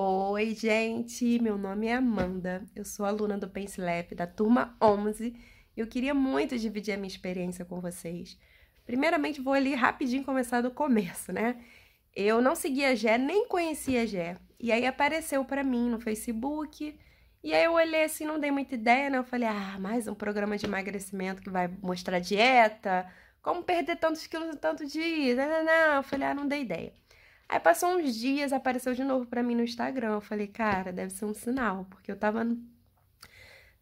Oi, gente! Meu nome é Amanda, eu sou aluna do PenseLab da turma 11 e eu queria muito dividir a minha experiência com vocês. Primeiramente, vou ali rapidinho começar do começo, né? Eu não seguia a Gé, nem conhecia a Gé. E aí apareceu para mim no Facebook. E aí eu olhei assim, não dei muita ideia, né? Eu falei, ah, mais um programa de emagrecimento que vai mostrar dieta, como perder tantos quilos em tanto dia. Não, não, não. Eu falei, ah, não dei ideia. Aí passou uns dias, apareceu de novo para mim no Instagram. Eu falei, cara, deve ser um sinal, porque eu tava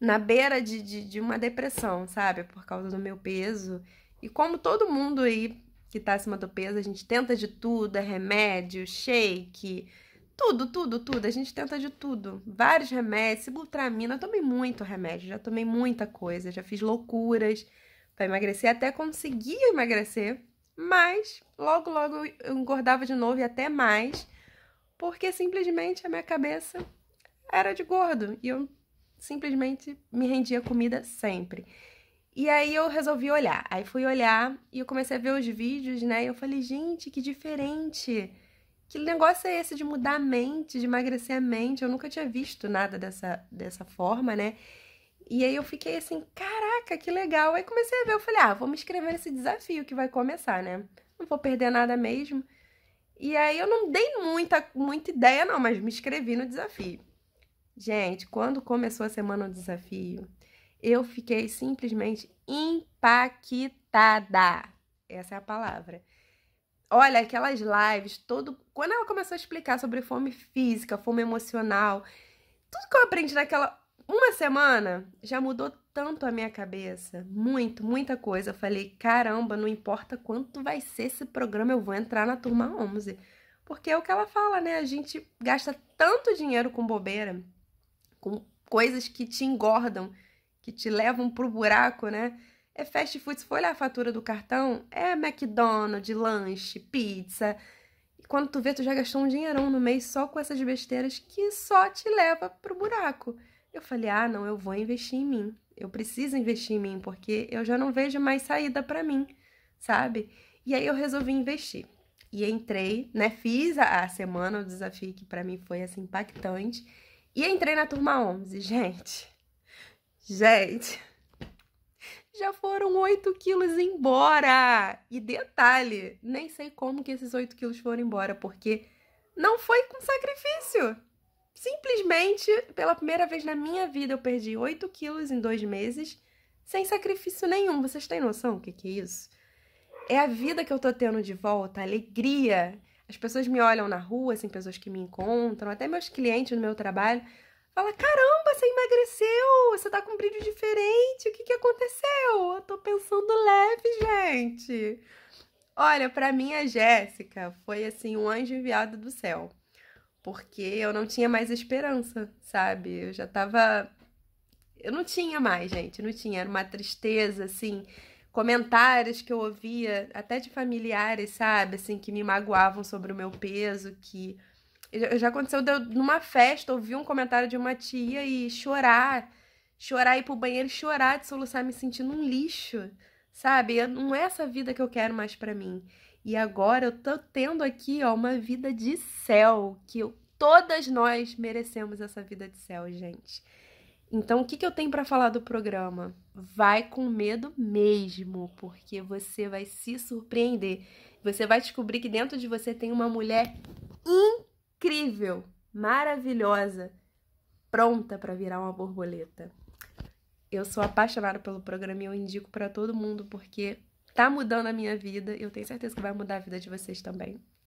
na beira de, de, de, uma depressão, sabe? Por causa do meu peso. E como todo mundo aí que tá acima do peso, a gente tenta de tudo, é remédio, shake, tudo, tudo, tudo. A gente tenta de tudo. Vários remédios, cibutramina, eu tomei muito remédio, já tomei muita coisa, já fiz loucuras para emagrecer, até conseguir emagrecer mas logo, logo eu engordava de novo e até mais, porque simplesmente a minha cabeça era de gordo e eu simplesmente me rendia comida sempre. E aí eu resolvi olhar. Aí fui olhar e eu comecei a ver os vídeos, né? E eu falei, gente, que diferente. Que negócio é esse de mudar a mente, de emagrecer a mente? Eu nunca tinha visto nada dessa, dessa forma, né? E aí eu fiquei assim, caraca, que legal. Aí comecei a ver, eu falei, ah, vou me inscrever nesse desafio que vai começar, né? Não vou perder nada mesmo. E aí eu não dei muita, muita ideia, não, mas me inscrevi no desafio. Gente, quando começou a semana do desafio, eu fiquei simplesmente impactada. Essa é a palavra. Olha, aquelas lives, todo. Quando ela começou a explicar sobre fome física, fome emocional, tudo que eu aprendi naquela uma semana já mudou tanto a minha cabeça, muito, muita coisa. Eu falei, caramba, não importa quanto vai ser esse programa, eu vou entrar na turma 11. Porque é o que ela fala, né? A gente gasta tanto dinheiro com bobeira, com coisas que te engordam, que te levam pro buraco, né? É fast food, se for olhar a fatura do cartão, é McDonald's, lanche, pizza. E quando tu vê, tu já gastou um dinheirão no mês só com essas besteiras que só te leva pro buraco. Eu falei: ah, não, eu vou investir em mim. Eu preciso investir em mim, porque eu já não vejo mais saída para mim, sabe? E aí eu resolvi investir. E entrei, né? Fiz a, a semana, o desafio que para mim foi assim impactante. E entrei na turma 11. Gente, gente, já foram 8 quilos embora. E detalhe, nem sei como que esses 8 quilos foram embora, porque não foi com sacrifício simplesmente, pela primeira vez na minha vida, eu perdi 8 quilos em dois meses, sem sacrifício nenhum. Vocês têm noção o que, que é isso? É a vida que eu tô tendo de volta, a alegria. As pessoas me olham na rua, assim, pessoas que me encontram, até meus clientes no meu trabalho. Fala, caramba, você emagreceu, você tá com um brilho diferente, o que que aconteceu? Eu tô pensando leve, gente. Olha, para mim a Jéssica foi assim um anjo enviado do céu porque eu não tinha mais esperança, sabe? Eu já tava. Eu não tinha mais, gente, não tinha. Era uma tristeza, assim. Comentários que eu ouvia, até de familiares, sabe? Assim, que me magoavam sobre o meu peso, que. Já aconteceu de eu, numa festa, ouvir um comentário de uma tia e chorar. Chorar, ir pro banheiro chorar de soluçar, me sentindo um lixo, sabe? não é essa vida que eu quero mais para mim. E agora eu tô tendo aqui, ó, uma vida de céu, que eu, todas nós merecemos essa vida de céu, gente. Então, o que, que eu tenho para falar do programa? Vai com medo mesmo, porque você vai se surpreender. Você vai descobrir que dentro de você tem uma mulher incrível, maravilhosa, pronta para virar uma borboleta. Eu sou apaixonada pelo programa e eu indico para todo mundo porque tá mudando a minha vida. Eu tenho certeza que vai mudar a vida de vocês também.